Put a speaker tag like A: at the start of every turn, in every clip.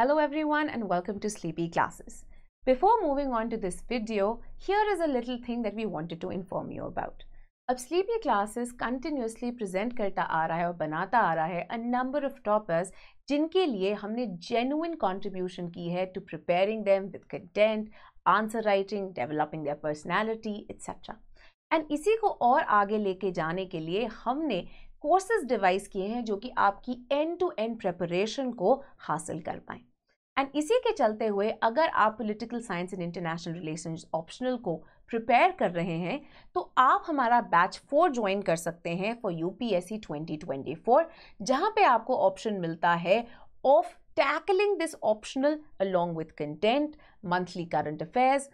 A: Hello everyone and welcome to Sleepy Classes. Before moving on to this video, here is a little thing that we wanted to inform you about. अब sleepy classes continuously present करता आ रहा है और बनाता आ रहा है अ number of toppers जिनके लिए हमने जेन्यून कंट्रीब्यूशन की है to preparing them with content answer writing developing their personality etcetera and इसी को और आगे लेके जाने के लिए हमने कोर्सेज डिवाइस किए हैं जो कि आपकी एंड टू एंड प्रेपरेशन को हासिल कर पाएँ एंड इसी के चलते हुए अगर आप political science and international relation optional को प्रिपेयर कर रहे हैं तो आप हमारा बैच फोर ज्वाइन कर सकते हैं for U P S C twenty twenty four जहाँ पर आपको ऑप्शन मिलता है of tackling this optional along with content monthly current affairs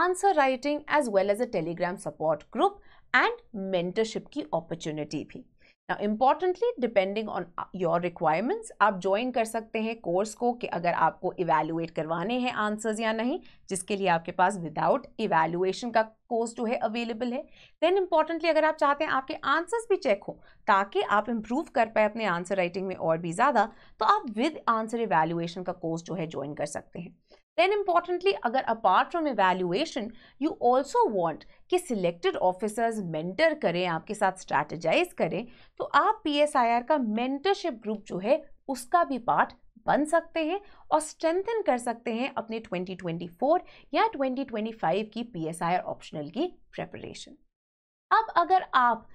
A: answer writing as well as a Telegram support group and mentorship की opportunity भी ना importantly depending on your requirements आप join कर सकते हैं कोर्स को कि अगर आपको इवेलुएट करवाने हैं आंसर्स या नहीं जिसके लिए आपके पास विदाउट इवेलुएशन का कोर्स जो है अवेलेबल है देन इम्पॉर्टेंटली अगर आप चाहते हैं आपके आंसर्स भी चेक हो ताकि आप इम्प्रूव कर पाए अपने आंसर राइटिंग में और भी ज़्यादा तो आप विद आंसर इवेलुएशन का कोर्स जो है ज्वाइन कर सकते हैं Then importantly, अगर apart from evaluation, you also want कि selected officers mentor करें आपके साथ strategize करें तो आप PSIR का mentorship group जो है उसका भी part बन सकते हैं और स्ट्रेंथन कर सकते हैं अपने 2024 या 2025 की PSIR ऑप्शनल की प्रेपरेशन अब अगर आप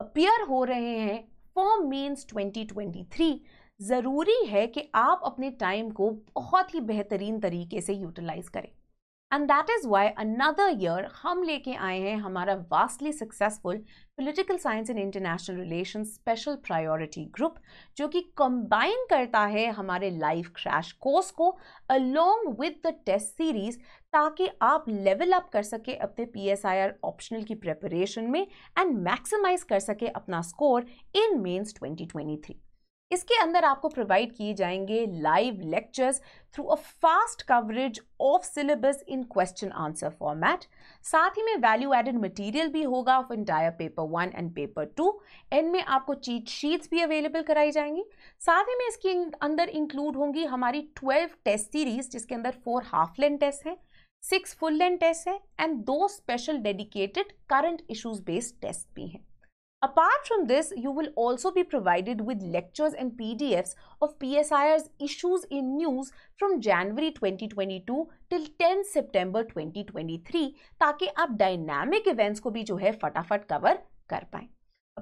A: अपियर हो रहे हैं फॉर मेंस 2023 ज़रूरी है कि आप अपने टाइम को बहुत ही बेहतरीन तरीके से यूटिलाइज करें and that is why another year हम लेके आए हैं हमारा vastly successful political science and international relation special priority group जो कि कंबाइन करता है हमारे लाइफ क्रैश कोर्स को along with the test series ताकि आप लेवल अप कर सके अपने P S I R optional की प्रेपरेशन में एंड मैक्सिमाइज कर सके अपना स्कोर इन मेन्स थ्री इसके अंदर आपको प्रोवाइड किए जाएंगे live lectures through a fast coverage of syllabus in question answer format साथ ही में वैल्यू एडेड मटेरियल भी होगा of entire paper one and paper two and में आपको चीट शीट्स भी अवेलेबल कराई जाएंगी साथ ही में इसके अंदर इंक्लूड होंगी हमारी ट्वेल्व टेस्ट सीरीज जिसके अंदर फोर हाफ लेन टेस्ट हैं सिक्स फुल लेन टेस्ट हैं एंड दो special dedicated current issues based test भी हैं Apart from this, you will also be provided with lectures and PDFs of PSIR's issues in news from January 2022 till 10 September 2023 ताकि आप dynamic events को भी जो है फटाफट कवर कर पाएँ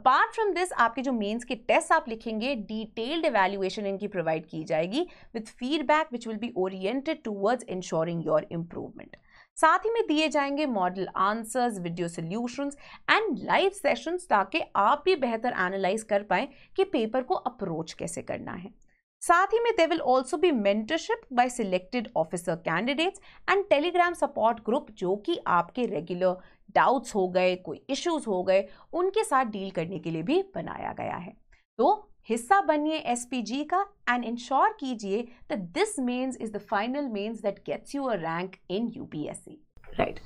A: अपार्ट फ्रॉम दिस आपके जो मेंस के टेस्ट आप लिखेंगे डिटेल्ड एवेल्युएशन इनकी प्रोवाइड की जाएगी with feedback which will be oriented towards ensuring your improvement साथ ही में दिए जाएंगे model answers video solutions and live sessions ताकि आप भी बेहतर एनालाइज कर पाएं कि पेपर को अप्रोच कैसे करना है साथ ही में they will also be mentorship by selected officer candidates and Telegram support group जो कि आपके रेगुलर डाउट्स हो गए कोई इश्यूज हो गए उनके साथ डील करने के लिए भी बनाया गया है तो हिस्सा बनिए एस का एंड इंश्योर कीजिए this this mains is the final mains that gets you a rank in UPSC. right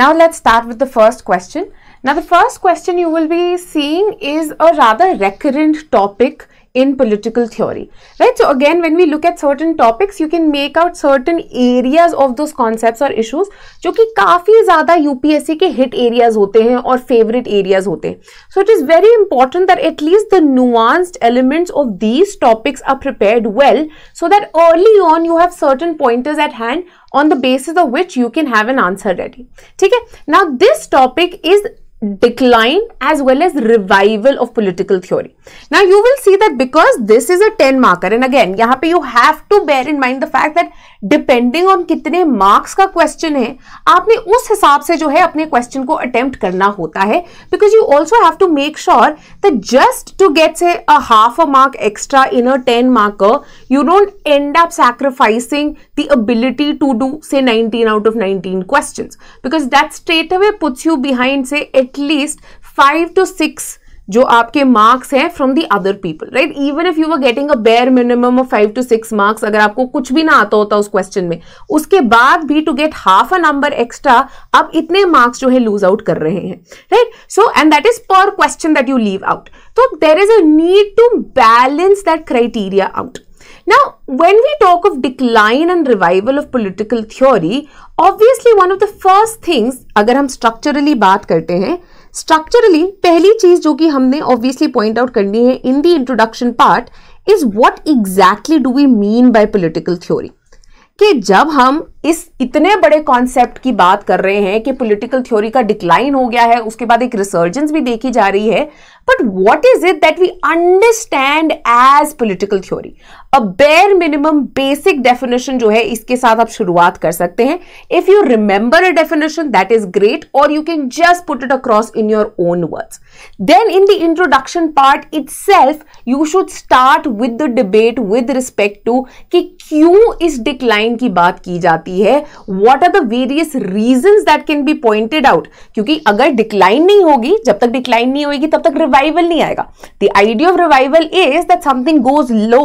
A: now let's start with the first question now the first question you will be seeing is a rather recurrent topic in political theory, right? So again, when we look at certain topics, you can make out certain areas of those concepts or issues, जो कि काफ़ी ज़्यादा UPSC hit areas होते हैं favorite areas होते So it is very important that at least the nuanced elements of these topics are prepared well, so that early on you have certain pointers at hand on the basis of which you can have an answer ready. ठीक है? Now this topic is decline as well as revival of political theory. now you will see that because this is a 10 marker and again यहाँ पे you have to bear in mind the fact that depending on कितने marks का question है आपने उस हिसाब से जो है अपने question को attempt करना होता है because you also have to make sure that just to get say a half a mark extra in a 10 marker you don't end up sacrificing the ability to do say 19 out of 19 questions because that straight away puts you behind say at least 5 to 6 जो आपके marks हैं from the other people right even if you are getting a bare minimum of five to six marks अगर आपको कुछ भी ना आता होता उस क्वेश्चन में उसके बाद भी to get half a number extra आप इतने मार्क्स जो है लूज आउट कर रहे हैं right so and that is per question that you leave out तो there is a need to balance that criteria out Now, when we talk of decline and revival of political theory, obviously one of the first things, अगर हम structurally बात करते हैं, structurally पहली चीज जो कि हमने ऑब्वियसली पॉइंट आउट करनी है in the introduction part is what exactly do we mean by political theory कि जब हम इस इतने बड़े कॉन्सेप्ट की बात कर रहे हैं कि पॉलिटिकल थ्योरी का डिक्लाइन हो गया है उसके बाद एक रिसर्जेंस भी देखी जा रही है but what is it that we understand as political theory a bare minimum basic definition जो है इसके साथ आप शुरुआत कर सकते हैं if you remember a definition that is great और you can just put it across in your own words then in the introduction part itself you should start with the debate with respect to कि क्यों इस decline की बात की जाती आती है what are the various reason that can be pointed out क्योंकि अगर डिक्लाइन नहीं होगी जब तक डिक्लाइन नहीं होगी तब तक रिवाइवल नहीं आएगा the idea of revival is that something goes low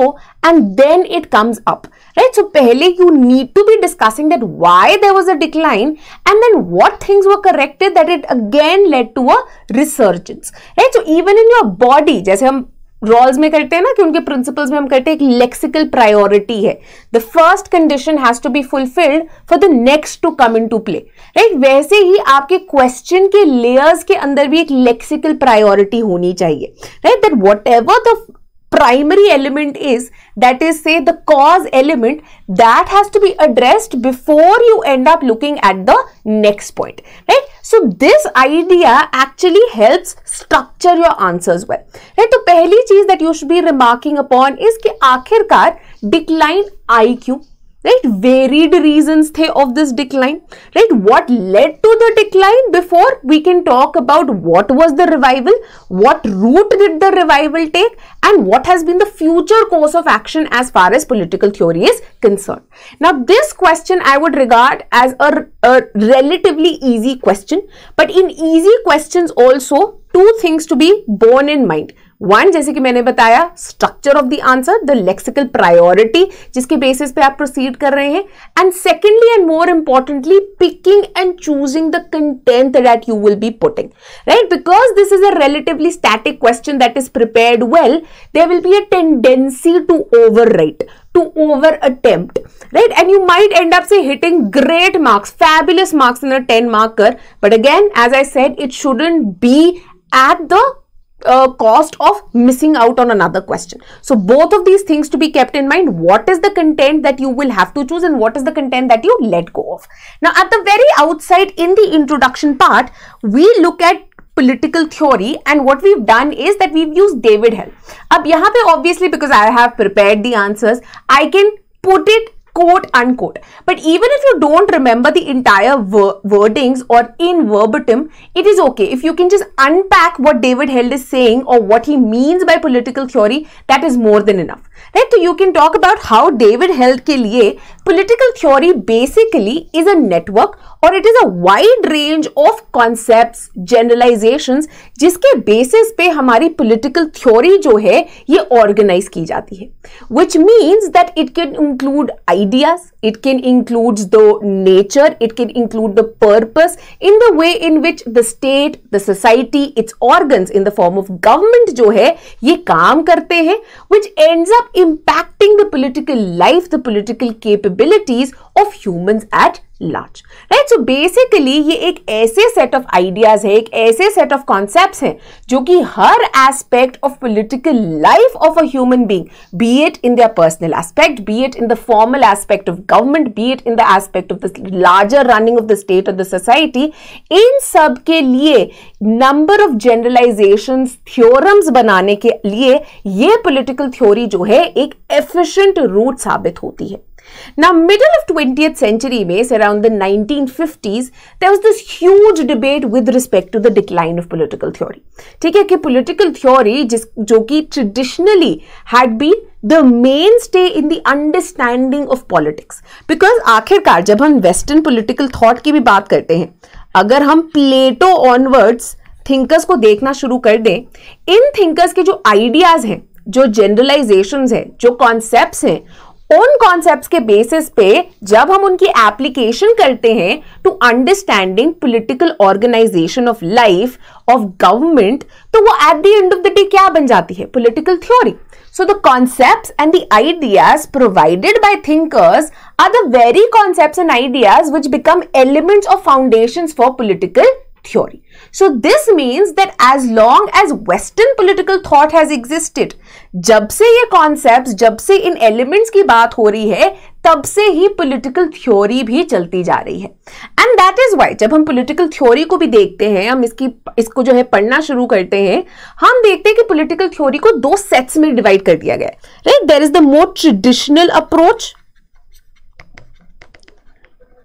A: and then it comes up right so पहले you need to be discussing that why there was a decline and then what things were corrected that it again led to a resurgence right so even in your body जैसे हम Rawls में करते हैं ना कि उनके principles में हम करते हैं एक लेक्सिकल प्रायोरिटी है the first condition has to be fulfilled for the next to come in to play right वैसे ही आपके क्वेश्चन के लेयर्स के अंदर भी एक लेक्सिकल प्रायोरिटी होनी चाहिए right that whatever the primary element is that is say the cause element that has to be addressed before you end up looking at the next point right so this idea actually helps structure your answers well right so pehli cheez that you should be remarking upon is ki aakhirkar decline IQ right varied reasons the of this decline right what led to the decline before we can talk about what was the revival what route did the revival take and what has been the future course of action as far as political theory is concerned now this question i would regard as a, a relatively easy question but in easy questions also two things to be borne in mind one जैसे कि मैंने बताया structure of the answer the lexical priority जिसके basis पे आप proceed कर रहे हैं and secondly and more importantly picking and choosing the content that you will be putting right because this is a relatively static question that is prepared well there will be a tendency to over right to over attempt right and you might end up say hitting great marks fabulous marks in a 10 marker but again as i said it shouldn't be at the uh, cost of missing out on another question. So both of these things to be kept in mind. What is the content that you will have to choose and what is the content that you let go of? Now at the very outside in the introduction part, we look at political theory and what we've done is that we've used David Hill. Ab here, obviously because I have prepared the answers, I can put it quote unquote. But even if you don't remember the entire ver wordings or in verbatim, it is okay. If you can just unpack what David Held is saying or what he means by political theory, that is more than enough. Right? So you can talk about how David Held ke liye, political theory basically is a network और it is a wide range of concept generalization जिसके basis पे हमारी political theory जो है ये organise की जाती है which means that it can include ideas it can include the nature it can include the purpose in the way in which the state the society its organ in the form of government जो है ये काम करते हैं which and impacting the political life the political capabilities of human at large right so basically ये एक ऐसे set of ideas है एक ऐसे सेट ऑफ कॉन्सेप्ट है जो कि हर aspect of political life of a human being be it in their personal aspect be it in the formal aspect of government be it in the aspect of the larger running of the state of the society इन सब के लिए number of generalisation theorems बनाने के लिए ये political theory जो है एक एफिशियंट रूट साबित होती है Now, middle of 20th century base, around the 1950s, there was this huge debate with respect to the decline of political theory. ठीक है कि political theory जिस जो कि traditionally had been the mainstay in the understanding of politics, because because आखिरकार जब हम western political thought की भी बात करते हैं अगर हम Plato onwards थिंकर्स को देखना शुरू कर दें इन थिंकर्स के जो आइडियाज़ हैं जो जनरलाइजेशंस हैं जो कॉन्सेप्ट हैं उन कॉन्सेप्ट्स के बेसिस पे जब हम उनकी एप्लीकेशन करते हैं to understanding political organization of life of government तो वो at the end of the day क्या बन जाती है political theory so the concept and the ideas provided by thinkers are the very concept and ideas which become elements of foundation for political theory. So this means that as long as Western political thought has existed, जब से ये concepts, जब से इन elements की बात हो रही है, तब से ही political theory भी चलती जा रही है. And that is why जब हम political theory को भी देखते हैं, हम इसकी इसको जो है पढ़ना शुरू करते हैं, हम देखते हैं कि political theory को दो sets में divide कर दिया गया है. Right? There is the more traditional approach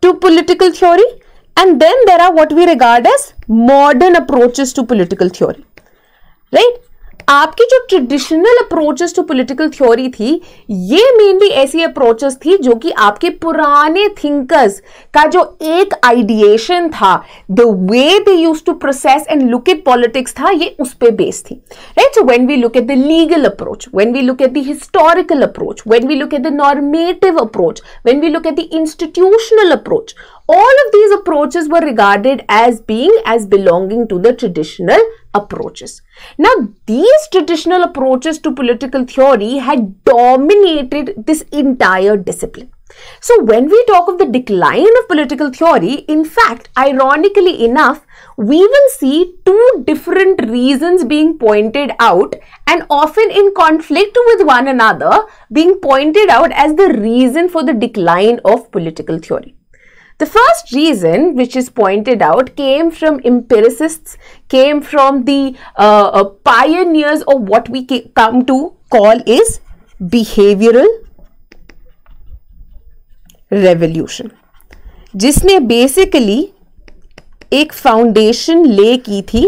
A: to political theory And then there are what we regard as modern approaches to political theory, right? आपकी जो traditional approaches to political theory थी ये mainly ऐसी approaches थी जो कि आपके पुराने थिंकर्स का जो एक आइडिएशन था the way they use to process and look at politics था ये उस पर बेस्ड थी right so when we look at the legal approach when we look at the historical approach when we look at the normative approach when we look at the institutional approach all of these approaches were regarded as being as belonging to the traditional approaches. Now, these traditional approaches to political theory had dominated this entire discipline. So, when we talk of the decline of political theory, in fact, ironically enough, we will see two different reasons being pointed out and often in conflict with one another being pointed out as the reason for the decline of political theory. The first reason which is pointed out came from empiricists, came from the uh, uh, pioneers of what we come to call is behavioral revolution. जिसने basically एक foundation lay की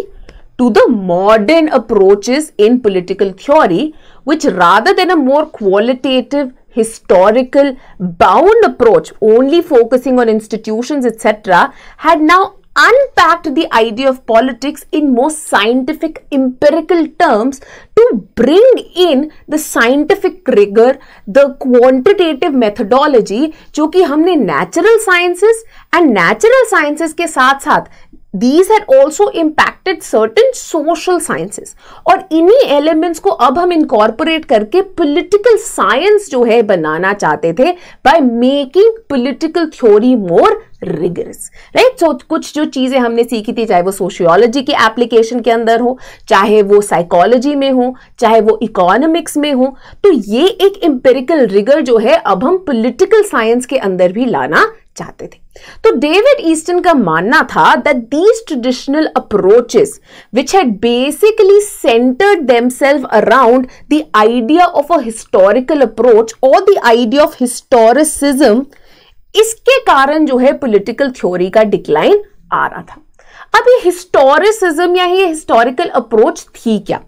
A: to the modern approaches in political theory, which rather than a more qualitative historical bound approach only focusing on institutions etc had now unpacked the idea of politics in more scientific empirical terms to bring in the scientific rigor the quantitative methodology जो we have natural sciences and natural sciences के these had also impacted certain social sciences और इन्हीं elements को अब हम incorporate करके political science जो है बनाना चाहते थे by making political theory more rigorous right so कुछ जो चीज़ें हमने सीखी थी चाहे वो सोशियोलॉजी के एप्लीकेशन के अंदर हो चाहे वो साइकोलॉजी में हो चाहे वो इकोनॉमिक्स में हो तो ये एक एम्पेरिकल रिगर जो है अब हम पोलिटिकल साइंस के अंदर भी लाना चाहते थे तो डेविड ईस्टन का मानना था that these traditional approaches which had basically centred themselves around the idea of a historical approach और द आइडिया ऑफ हिस्टोरिसिज्म इसके कारण जो है पॉलिटिकल थ्योरी का डिक्लाइन आ रहा था अब ये हिस्टोरिसिज्म या ये हिस्टोरिकल अप्रोच थी क्या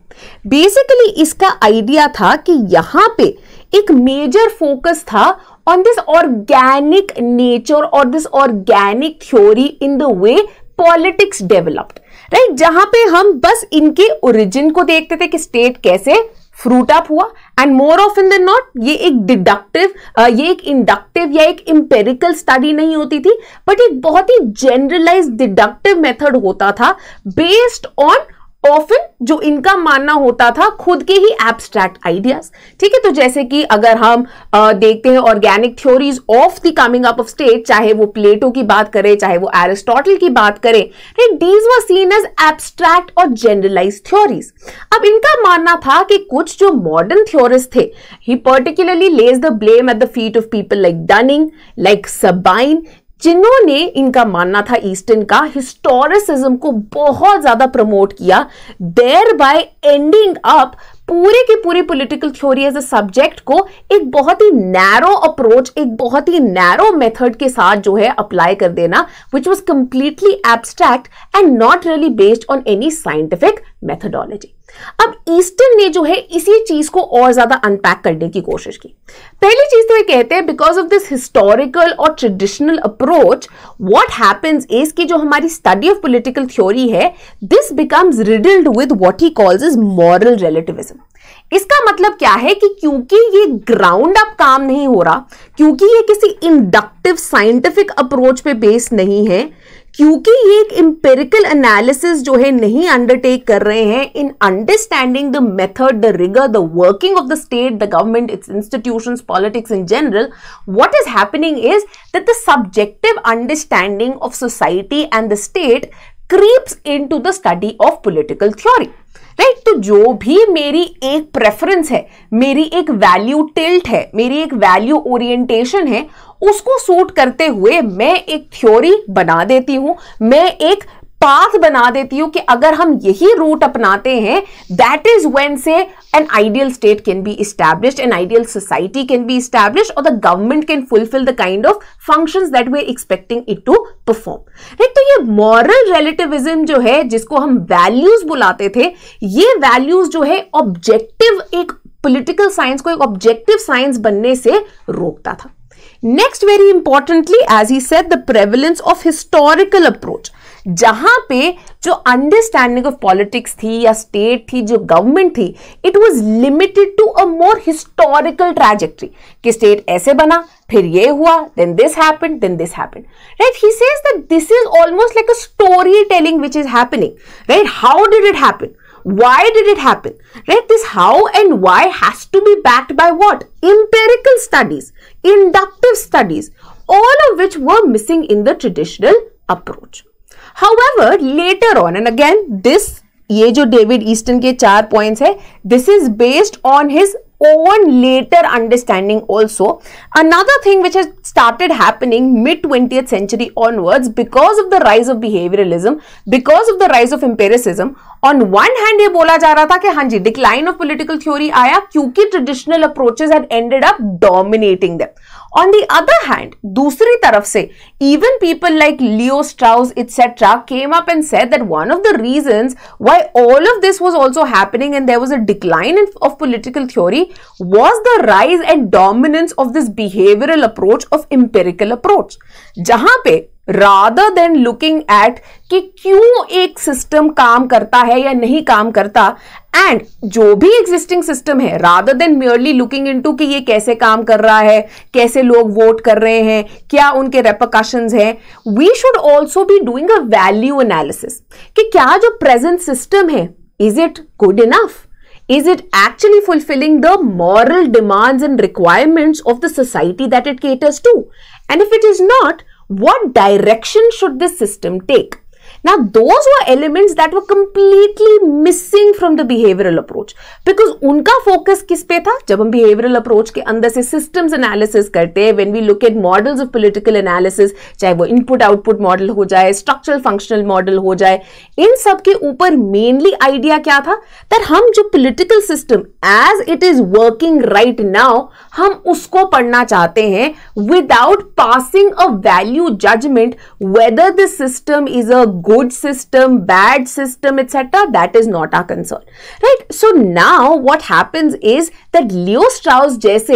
A: बेसिकली इसका आइडिया था कि यहां पे एक मेजर फोकस था on this organic nature or this organic theory in the way politics developed right जहां पे हम बस इनके ओरिजिन को देखते थे कि स्टेट कैसे फ्रूट अप हुआ and more of in the not ये एक डिडक्टिव ये एक इंडक्टिव या एक इम्पेरिकल स्टडी नहीं होती थी बट एक बहुत ही जनरलाइज डिडक्टिव मेथड होता था बेस्ड ऑन ऑफिन जो इनका मानना होता था खुद के ही एब्स्ट्रैक्ट आइडियाज ठीक है तो जैसे कि अगर हम आ, देखते हैं organic theories of the coming up of state चाहे वो प्लेटो की बात करें चाहे वो एरिस्टोटल की बात करें these were seen as abstract और जनरलाइज थ्योरीज अब इनका मानना था कि कुछ जो मॉडर्न थ्योरिस्ट थे he particularly lays the blame at the feet of people like Dunning like Sabine जिन्होंने इनका मानना था ईस्टर्न का हिस्टोरिसिज्म को बहुत ज़्यादा प्रमोट किया देर बाय एंडिंग अप पूरे के पूरे political theory as a subject को एक बहुत ही नैरो अप्रोच एक बहुत ही नैरो मेथड के साथ जो है अप्लाई कर देना which was completely abstract and not really based on any scientific methodology अब ईस्टर्न ने जो है इसी चीज को और ज्यादा अनपैक करने की कोशिश की पहली चीज तो ये कहते हैं बिकॉज ऑफ दिस हिस्टोरिकल और traditional approach what happens is कि जो हमारी स्टडी ऑफ पॉलिटिकल थ्योरी है this becomes riddled with what he calls is moral relativism इसका मतलब क्या है कि क्योंकि ये ग्राउंड अप काम नहीं हो रहा क्योंकि ये किसी इंडक्टिव साइंटिफिक अप्रोच पे बेस्ड नहीं है क्योंकि ये एक इम्पेरिकल एनालिसिस जो है नहीं अंडरटेक कर रहे हैं in understanding the method the rigour the working of the state the government its institution politics in general what is happening is that the subjective understanding of society and the state in to the study of political theory right right? तो जो भी मेरी एक preference है मेरी एक value tilt है मेरी एक वैल्यू ओरिएंटेशन है उसको सूट करते हुए मैं एक थ्योरी बना देती हूँ मैं एक पाथ बना देती हूँ कि अगर हम यही रूट अपनाते हैं that is when say an ideal state can be establish an ideal society can be establish और the government can fulfil the kind of function that we expecting it to perform right तो ये moral relativism जो है जिसको हम values बुलाते थे ये वैल्यूज जो है ऑब्जेक्टिव एक पोलिटिकल साइंस को एक ऑब्जेक्टिव साइंस बनने से रोकता था next very importantly as he set the prevalence of historical approach जहां पे जो अंडरस्टैंडिंग ऑफ पॉलिटिक्स थी या स्टेट थी जो गवर्नमेंट थी it was limited to a more historical trajectory कि स्टेट ऐसे बना फिर ये हुआ then this happen then this happen right he says that this is almost like a story telling which is happening right how did it happen Why did it happen? Right? This how and why has to be backed by what? Empirical studies, inductive studies, all of which were missing in the traditional approach. However, later on, and again, this ये जो David Easton के चार points है this is based on his own later understanding also. Another thing which has started happening mid 20th century onwards because of the rise of behavioralism, because of the rise of empiricism, on one hand ye bola ja raha tha ki हाँ ji decline of political theory aaya kyunki traditional approaches had ended up dominating them On the other hand, dusri taraf se, even people like Leo Strauss etc. came up and said that one of the reasons why all of this was also happening and there was a decline of political theory was the rise and dominance of this behavioral approach of empirical approach. Jahan pe rather than looking at कि क्यों एक system काम करता है या नहीं काम करता एंड जो भी एग्जिस्टिंग सिस्टम है rather than merely looking into कि ये कैसे काम कर रहा है कैसे लोग वोट कर रहे हैं क्या उनके रेपकाशन हैं we should also be doing a value analysis कि क्या जो प्रेजेंट सिस्टम है is it good enough is it actually fulfilling the moral demands and requirements of the society that it caters to? And if it is not, What direction should this system take? Now, those were elements that were completely missing from the behavioral approach because उनका focus किस पे था जब हम behavioral approach के अंदर से systems analysis करते हैं when we look at models of political analysis चाहे वो input output model हो जाए structural functional model हो जाए इन सब के ऊपर mainly idea क्या था that हम जो political system as it is working right now हम उसको पढ़ना चाहते हैं without passing a value judgment whether the system is a good good system, bad system, etc. That is not our concern, right? So now what happens is that Leo Strauss jaise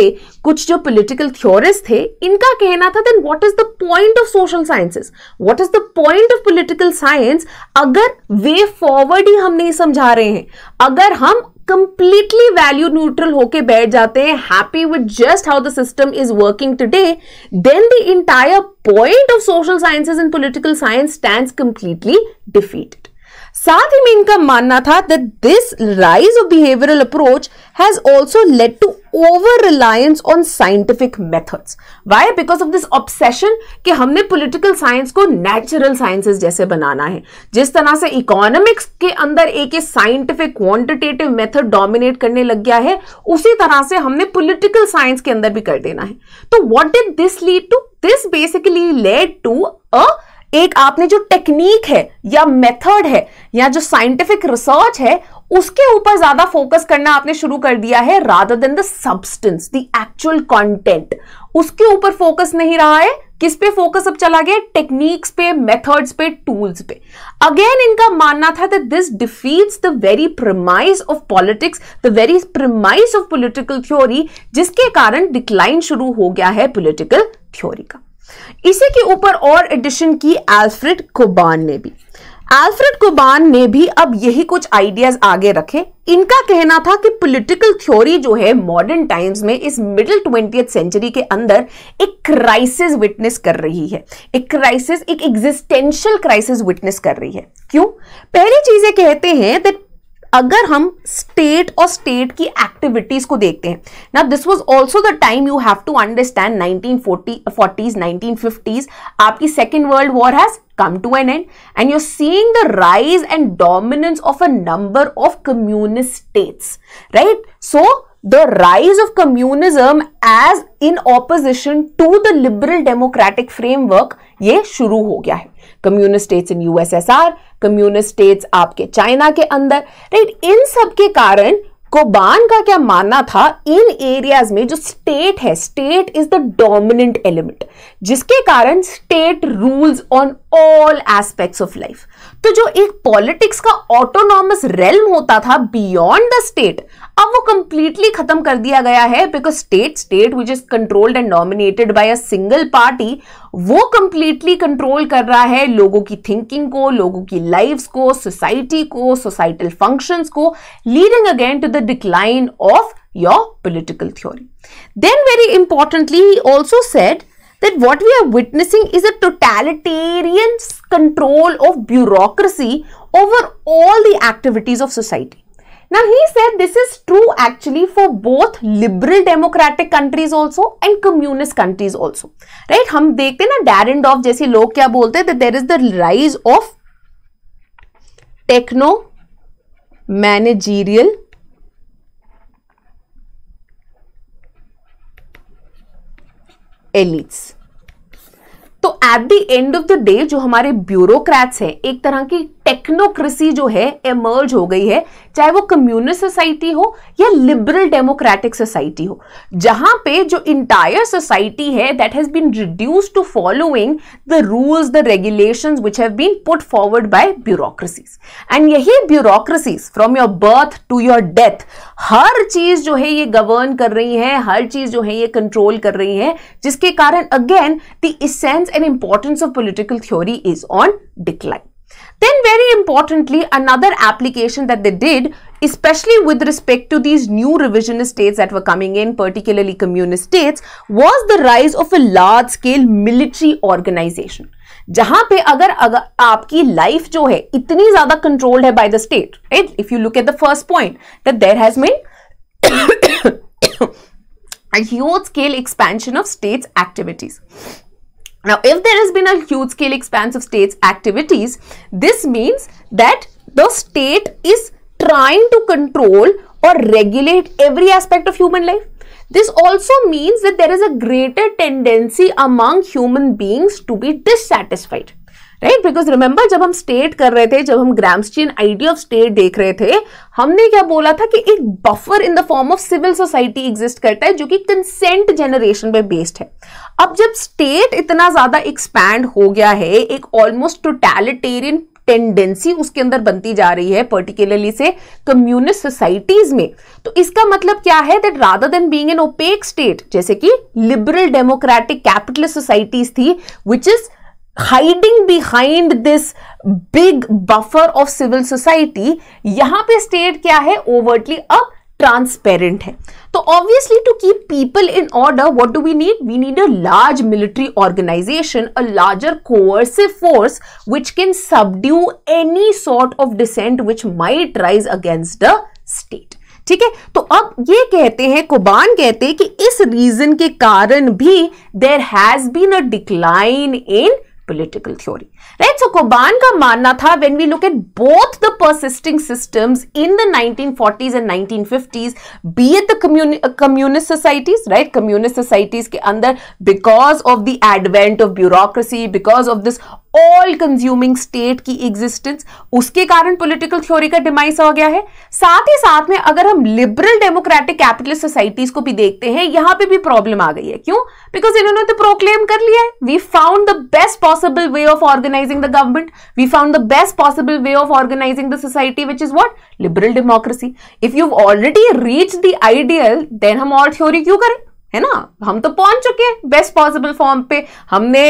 A: kuch jo political theorists the, inka kehna tha, then what is the point of social sciences? What is the point of political science? Agar way forward hi hum nahi samjha rahe hain, agar hum completely value neutral होके बैठ जाते हैं happy with just how the system is working today then the entire point of social sciences and political science stand completely defeated साथ ही में इनका मानना था this rise of behavioural approach has also led to over reliance on scientific methods why because of this obsession कि हमने political science को natural sciences जैसे बनाना है जिस तरह से इकोनॉमिक्स के अंदर एक ही साइंटिफिक क्वांटिटेटिव मेथड डोमिनेट करने लग गया है उसी तरह से हमने पॉलिटिकल साइंस के अंदर भी कर देना है तो what did this lead to this basically led to a एक आपने जो टेक्निक है या मेथड है या जो साइंटिफिक रिसर्च है उसके ऊपर ज्यादा फोकस करना आपने शुरू कर दिया है rather than the substance the actual content उसके ऊपर फोकस नहीं रहा है किस पे फोकस अब चला गया टेक्निक्स पे मेथड्स पे टूल्स पे अगेन इनका मानना था that this defeats the very promise of politics the very promise of political theory जिसके कारण डिक्लाइन शुरू हो गया है पॉलिटिकल थ्योरी का इसी के ऊपर और एडिशन की एल्फ्रेड कोबान ने भी एल्फ्रेड कुबान ने भी अब यही कुछ आइडियाज आगे रखे इनका कहना था कि पॉलिटिकल थ्योरी जो है मॉडर्न टाइम्स में इस मिडिल ट्वेंटी सेंचुरी के अंदर एक क्राइसिस विटनेस कर रही है एक क्राइसिस एक एग्जिस्टेंशियल क्राइसिस विटनेस कर रही है क्यों पहली चीजें कहते हैं दैट अगर हम स्टेट और स्टेट की एक्टिविटीज को देखते हैं ना this was also the time you have to understand 1940s 1950s आपकी second world war has come to an end and you're seeing the rise and dominance of a number of communist states right so the rise of communism as in opposition to the liberal democratic framework ये शुरू हो गया है communist states in USSR communist states आपके China के अंदर right इन सब के कारण कोबान का क्या मानना था इन एरियाज में जो स्टेट है state is the dominant element जिसके कारण state rules on all aspects of life तो जो एक पॉलिटिक्स का ऑटोनॉमस रेलम होता था बियॉन्ड द स्टेट अब वो कंप्लीटली खत्म कर दिया गया है because state state which is controlled and nominated by a single party वो कंप्लीटली कंट्रोल कर रहा है लोगों की थिंकिंग को लोगों की लाइफ को सोसाइटी को सोसाइटल फंक्शन को leading again to the decline of your political theory then very importantly also set that what we are witnessing is a totalitarian control of bureaucracy over all the activities of society. Now he said this is true actually for both liberal democratic countries also and communist countries also. Right? हम देखते हैं ना Darren डॉफ जैसे लोग क्या बोलते हैं there is the rise of elites तो at the end of the day जो हमारे ब्यूरोक्रेट्स हैं एक तरह की टेक्नोक्रेसी जो है एमर्ज हो गई है चाहे वो कम्युनिस्ट सोसाइटी हो या लिबरल डेमोक्रेटिक सोसाइटी हो जहां पे जो इंटायर सोसाइटी है that has been reduced to following the rules the regulations which have been put forward by bureaucracies and यही bureaucracies from your birth to your death हर चीज जो है ये गवर्न कर रही है हर चीज जो है ये कंट्रोल कर रही है जिसके कारण again the essence and importance of political theory is on decline Then very importantly, another application that they did, especially with respect to these new revisionist states that were coming in, particularly communist states, was the rise of a large-scale military organization. जहां पे अगर अगर आपकी life जो है इतनी ज्यादा controlled है by the state right if you look at the first point that there has a huge scale expansion of states activities now, if there has been a huge scale expanse of states activities, this means that the state is trying to control or regulate every aspect of human life. This also means that there is a greater tendency among human beings to be dissatisfied. Right because remember जब हम state कर रहे थे जब हम ग्रामस्टीन idea of state देख रहे थे हमने क्या बोला था कि एक buffer in the form of civil society exist करता है जो कि कंसेंट जनरेशन पे बेस्ड है अब जब स्टेट इतना ज्यादा एक्सपैंड हो गया है एक ऑलमोस्ट टोटेलिटेरियन टेंडेंसी उसके अंदर बनती जा रही है पर्टिकुलरली से कम्युनिस्ट तो सोसाइटीज में तो इसका मतलब क्या है that rather than being an opaque state जैसे कि लिबरल डेमोक्रेटिक कैपिटलिस्ट सोसाइटीज थी which is hiding behind this big buffer of civil society यहां पे स्टेट क्या है ओवरटली अब ट्रांसपेरेंट है तो obviously to keep people in order what do we need we need a large military organisation a larger coercive force which can subdue any sort of dissent which might rise against the state ठीक है तो अब ये कहते हैं कुबान कहते हैं कि इस रीजन के कारण भी there has been a decline in political theory right so koban ka manna tha when we look at both the persisting systems in the 1940s and 1950s be it the communi communist societies right communist societies ke andar because of the advent of bureaucracy because of this all consuming state की existence उसके कारण political theory का demise हो गया है साथ ही साथ में अगर हम लिबरल डेमोक्रेटिक कैपिटलिस्ट सोसाइटीज को भी देखते हैं यहां पे भी प्रॉब्लम आ गई है क्यों बिकॉज इन्होंने तो प्रोक्लेम कर लिया है we found the best possible way of organizing the government. We found the best possible way of organizing the society, which is what? Liberal democracy. If you've already reached the ideal, then hum aur theory kyu kare है ना हम तो पहुंच चुके हैं best possible form पे हमने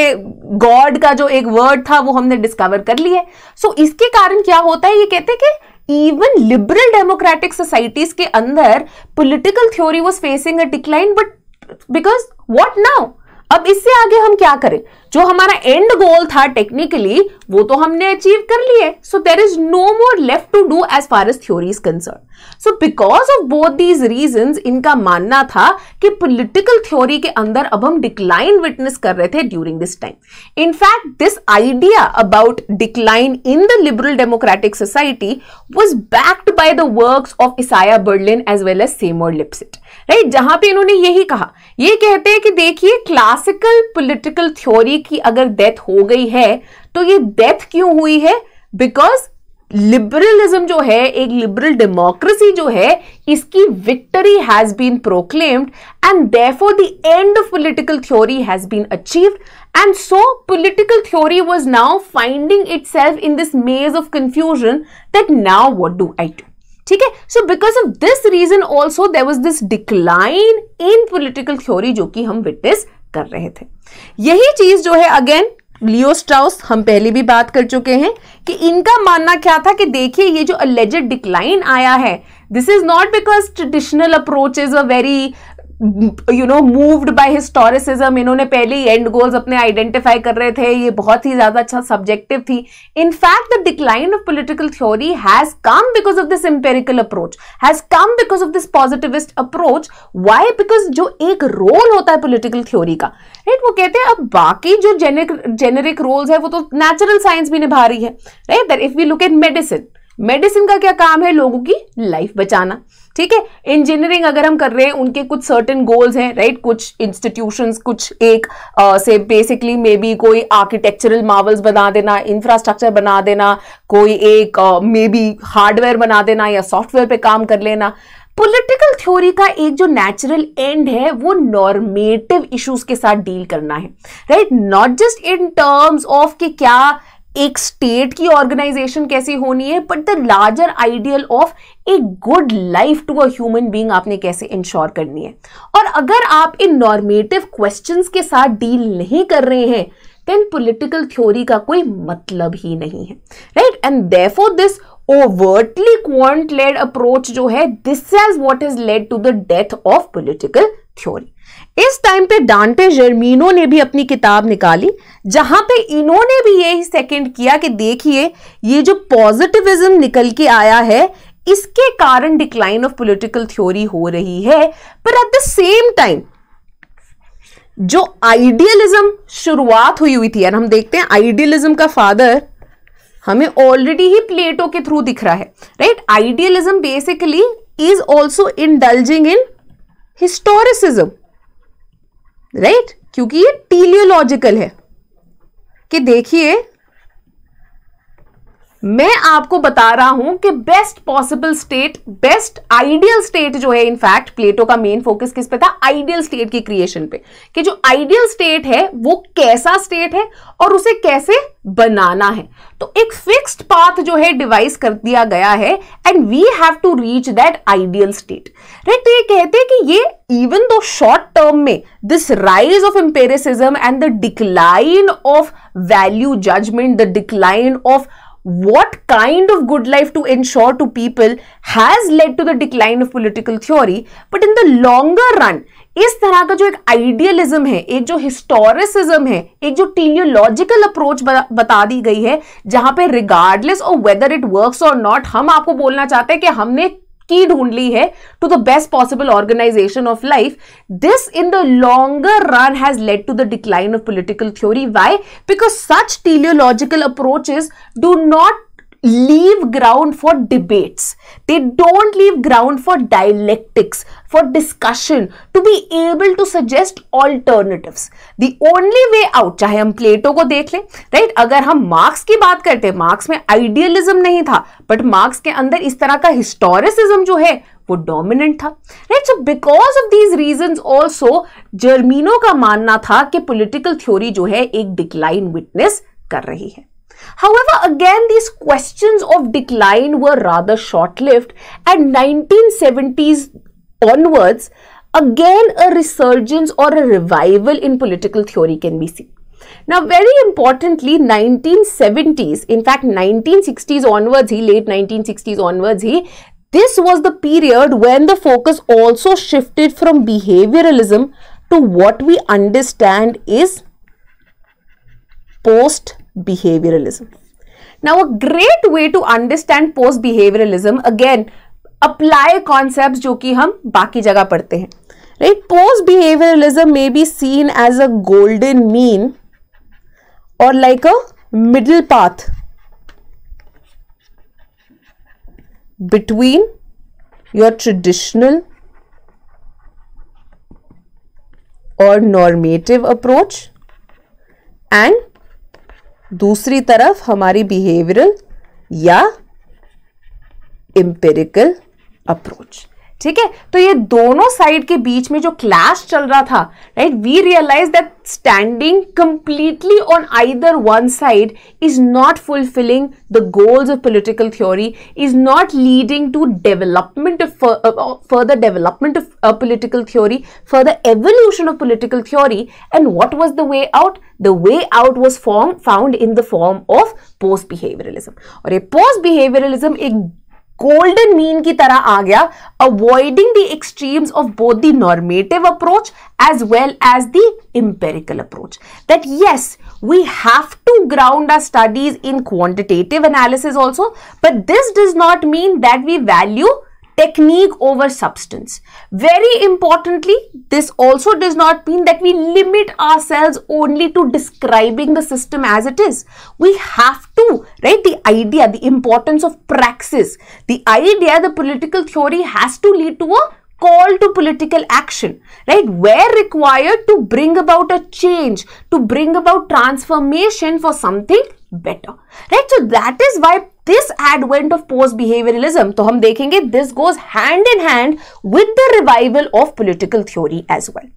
A: God का जो एक वर्ड था वो हमने डिस्कवर कर लिया सो so, इसके कारण क्या होता है ये कहते हैं कि इवन लिबरल डेमोक्रेटिक सोसाइटीज के अंदर political theory was facing a decline but because what now अब इससे आगे हम क्या करें जो हमारा एंड गोल था टेक्निकली वो तो हमने अचीव कर लिए so there is no more left to do as far as theory is concern so because of both these reason इनका मानना था कि पोलिटिकल थ्योरी के अंदर अब हम डिक्लाइन विटनेस कर रहे थे during this time in fact this idea about decline in the liberal democratic society was backed by the work of Isaiah Berlin as well as Seymour Lipset right जहां पे इन्होंने यही कहा ये कहते हैं कि देखिए क्लास क्लासिकल पॉलिटिकल थ्योरी की अगर डेथ हो गई है तो ये डेथ क्यों हुई है बिकॉज लिबरलिज्म जो है एक लिबरल डेमोक्रेसी जो है इसकी victory has been proclaimed and therefore the end of political theory has been achieved and so political theory was now finding self in this maze of confusion that now what do I do ठीक है so because of this reason also there was this decline in political theory जो कि हम witness कर रहे थे यही चीज जो है अगेन लियो स्ट्राउस हम पहले भी बात कर चुके हैं कि इनका मानना क्या था कि देखिए ये जो अलेजेड डिक्लाइन आया है this is not because traditional approach is a very you know moved by historicism इन्होंने पहले ही एंड गोल्स अपने आइडेंटिफाई कर रहे थे ये बहुत ही ज्यादा अच्छा सब्जेक्टिव थी in fact the decline of political theory has come because of this empirical approach has come because of this positivist approach why because जो एक रोल होता है पोलिटिकल थ्योरी का राइट वो कहते हैं अब बाकी जो जेनेरिक रोल्स है वो तो नेचुरल साइंस भी निभा रही है right if we look at medicine medicine का क्या काम है लोगों की लाइफ बचाना ठीक है इंजीनियरिंग अगर हम कर रहे हैं उनके कुछ सर्टेन गोल्स हैं राइट कुछ इंस्टीट्यूशन कुछ एक आ, से बेसिकली मे बी कोई आर्किटेक्चरल मॉवल्स बना देना इंफ्रास्ट्रक्चर बना देना कोई एक मे बी हार्डवेयर बना देना या सॉफ्टवेयर पे काम कर लेना पॉलिटिकल थ्योरी का एक जो नेचुरल एंड है वो नॉर्मेटिव इश्यूज के साथ डील करना है right not just in terms of कि क्या एक स्टेट की ऑर्गेनाइजेशन कैसी होनी है but the larger ideal of a good life to a human being आपने कैसे इंश्योर करनी है और अगर आप इन नॉर्मेटिव क्वेश्चन के साथ डील नहीं कर रहे हैं देन पोलिटिकल थ्योरी का कोई मतलब ही नहीं है right and therefore this overtly quant led approach जो है this is what is led to the death of political theory इस टाइम पे डांटे जर्मिनो ने भी अपनी किताब निकाली जहां पे इन्होंने भी यही सेकंड किया कि देखिए ये जो पॉजिटिविज्म निकल के आया है इसके कारण डिक्लाइन ऑफ पॉलिटिकल थ्योरी हो रही है पर एट द सेम टाइम जो आइडियलिज्म शुरुआत हुई हुई थी और हम देखते हैं आइडियलिज्म का फादर हमें ऑलरेडी ही प्लेटो के थ्रू दिख रहा है right idealism basically is also indulging in historicism right right? क्योंकि ये टीलियोलॉजिकल है कि देखिए मैं आपको बता रहा हूं कि best possible state best ideal state जो है इनफैक्ट प्लेटो का मेन फोकस किस पे था आइडियल स्टेट की क्रिएशन पे कि जो आइडियल स्टेट है वो कैसा स्टेट है और उसे कैसे बनाना है तो एक फिक्स्ड पाथ जो है डिवाइस कर दिया गया है and we have to reach that ideal state right तो ये कहते हैं कि ये इवन दो शॉर्ट टर्म में this rise of empiricism and the decline of value judgement the decline of what kind of good life to ensure to people has led to the decline of political theory but in the longer run इस तरह का जो एक idealism है एक जो historicism है एक जो टीनियोलॉजिकल अप्रोच बता दी गई है जहां पे regardless of whether it works और नॉट हम आपको बोलना चाहते हैं कि हमने की ढूंढ ली है to the best possible organisation of life this in the longer run has led to the decline of political theory why because such teleological approaches do not leave ground for debates. They don't leave ground for dialectics, for discussion, to be able to suggest alternatives. The only way out, चाहे हम प्लेटो को देख लें right अगर हम marks की बात करते मार्क्स में आइडियलिज्म नहीं था बट मार्क्स के अंदर इस तरह का हिस्टोरिसिज्म जो है वो डोमिनेंट था right so because of these reason also Germino का मानना था कि पॉलिटिकल थ्योरी जो है एक डिक्लाइन विटनेस कर रही है However, again, these questions of decline were rather short-lived and 1970s onwards, again a resurgence or a revival in political theory can be seen. Now, very importantly, 1970s, in fact, 1960s onwards, he late 1960s onwards, he this was the period when the focus also shifted from behavioralism to what we understand is post behavioralism. Now, a great way to understand post behavioralism, again, apply concepts जो कि हम बाकी जगह पढ़ते हैं right post behavioralism may be seen as a golden mean or like a middle path between your traditional or normative approach and दूसरी तरफ हमारी बिहेवियरल या एम्पेरिकल अप्रोच ठीक है तो ये दोनों साइड के बीच में जो क्लैश चल रहा था right we realise that standing completely on either one side is not fulfilling the goals of political theory is not leading to development further development of political theory further evolution of political theory and what was the way out the way out was form found in the form of post behaviouralism और ये post behaviouralism एक golden mean ki tarah aa gaya avoiding the extremes of both the normative approach as well as the empirical approach that yes we have to ground our studies in quantitative analysis also but this does not mean that we value technique over substance. Very importantly, this also does not mean that we limit ourselves only to describing the system as it is. We have to, right? The idea, the importance of praxis, the idea, the political theory has to lead to a call to political action, right? we're required to bring about a change, to bring about transformation for something better, right? So that is why this advent of post behaviouralism तो हम देखेंगे this goes hand in hand with the revival of political theory as well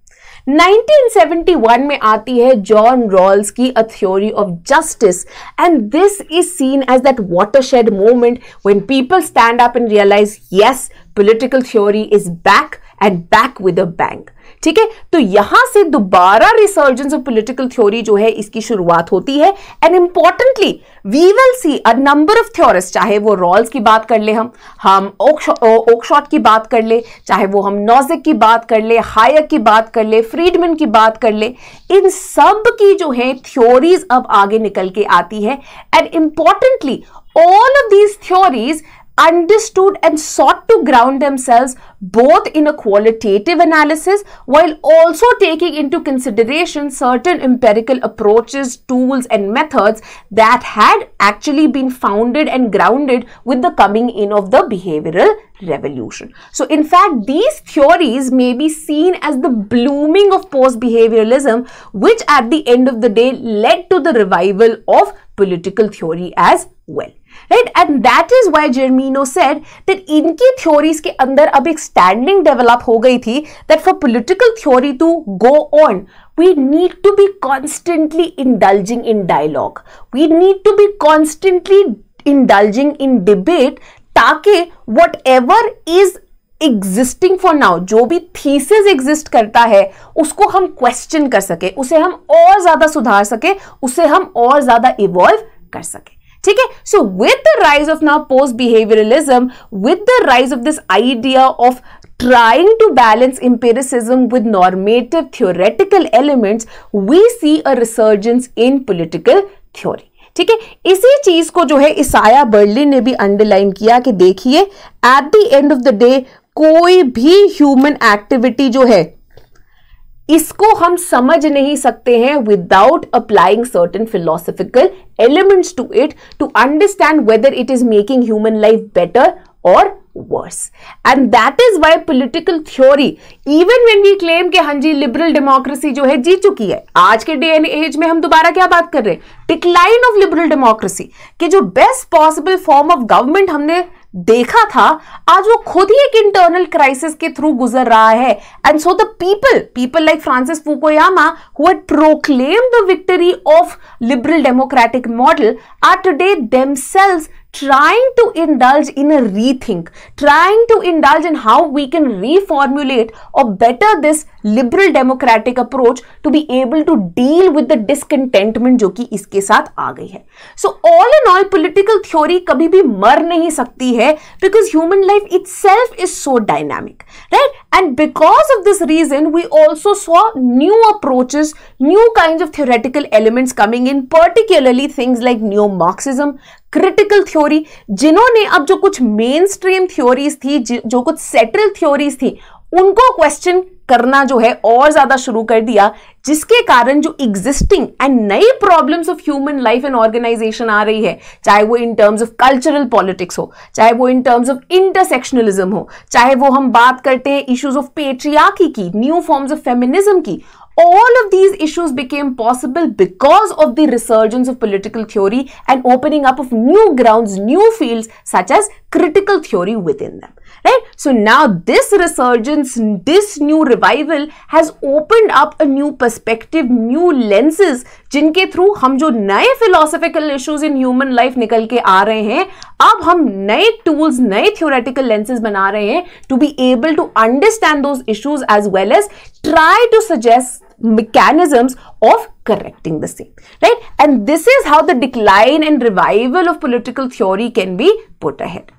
A: 1971 में आती है John Rawls की a theory of justice and this is seen as that watershed moment when people stand up and realise yes political theory is back and back with a bang ठीक है तो यहां से दोबारा रिसर्जेंस ऑफ पोलिटिकल थ्योरी जो है इसकी शुरुआत होती है and importantly we will see a number of theorist चाहे वो रॉल्स की बात कर ले हम हम ओकशॉट की बात कर ले चाहे वो हम नोजिक की बात कर ले हायक की बात कर ले फ्रीडमिन की बात कर ले इन सब की जो है थ्योरीज अब आगे निकल के आती है and importantly all of these theories understood and sought to ground themselves both in a qualitative analysis while also taking into consideration certain empirical approaches, tools, and methods that had actually been founded and grounded with the coming in of the behavioral revolution. So, in fact, these theories may be seen as the blooming of post behavioralism, which at the end of the day led to the revival of political theory as well. Right and that is why Germino said that इनकी theories के अंदर अब एक standing develop हो गई थी that for political theory to go on we need to be constantly indulging in dialogue we need to be constantly indulging in debate ताकि whatever is existing for now जो भी thesis exist करता है उसको हम question कर सके उसे हम और ज़्यादा सुधार सके उसे हम और ज़्यादा इवॉल्व कर सके ठीक है so with the rise of now post behaviouralism with the rise of this idea of trying to balance empiricism with normative theoretical elements we see a resurgence in political theory ठीक है इसी चीज को जो है ईसाया बर्लिन ने भी underline किया कि देखिए at the end of the day कोई भी ह्यूमन एक्टिविटी जो है इसको हम समझ नहीं सकते हैं without applying certain philosophical elements to it to understand whether it is making human life better और worse. And that is why political theory, even when we claim ke हाँ जी liberal democracy jo hai jeet chuki hai aaj ke day and age mein hum dobara kya baat kar rahe हैं Decline of liberal democracy ke jo best possible form of government humne देखा था आज वो खुद ही एक internal crisis के through गुजर रहा है and so the people people like Francis Fukuyama who had proclaim the victory of liberal democratic model are today themselves trying to indulge in a rethink, trying to indulge in how we can reformulate or better this liberal democratic approach to be able to deal with the discontentment जो कि इसके साथ आ गई है so all and all political theory कभी भी मर नहीं सकती है because human life itself is so dynamic right and because of this reason we also saw new approaches new kind of theoretical elements coming in particularly things like new Marxism critical theory जिन्होंने अब जो कुछ main stream theories थी जो कुछ settle theories थी उनको question करना जो है और ज्यादा शुरू कर दिया जिसके कारण जो एग्जिस्टिंग एंड नई problems of human life and organisation आ रही है चाहे वो in terms of cultural politics हो चाहे वो इन टर्म्स ऑफ इंटरसेक्शनलिज्म हो चाहे वो हम बात करते हैं इश्यूज ऑफ पेट्रियाकी की न्यू फॉर्म्स ऑफ फेमिनिज्म की all of these issues became possible because of the resurgence of political theory and opening up of new grounds, new fields such as critical theory within them. right? So now this resurgence, this new revival has opened up a new perspective, new lenses, jinke through hum jo nae philosophical issues in human life nikal ke aa rahe hain, ab hum nae tools, nae theoretical lenses bana hain to be able to understand those issues as well as try to suggest mechanisms of correcting the same, right? And this is how the decline and revival of political theory can be put ahead.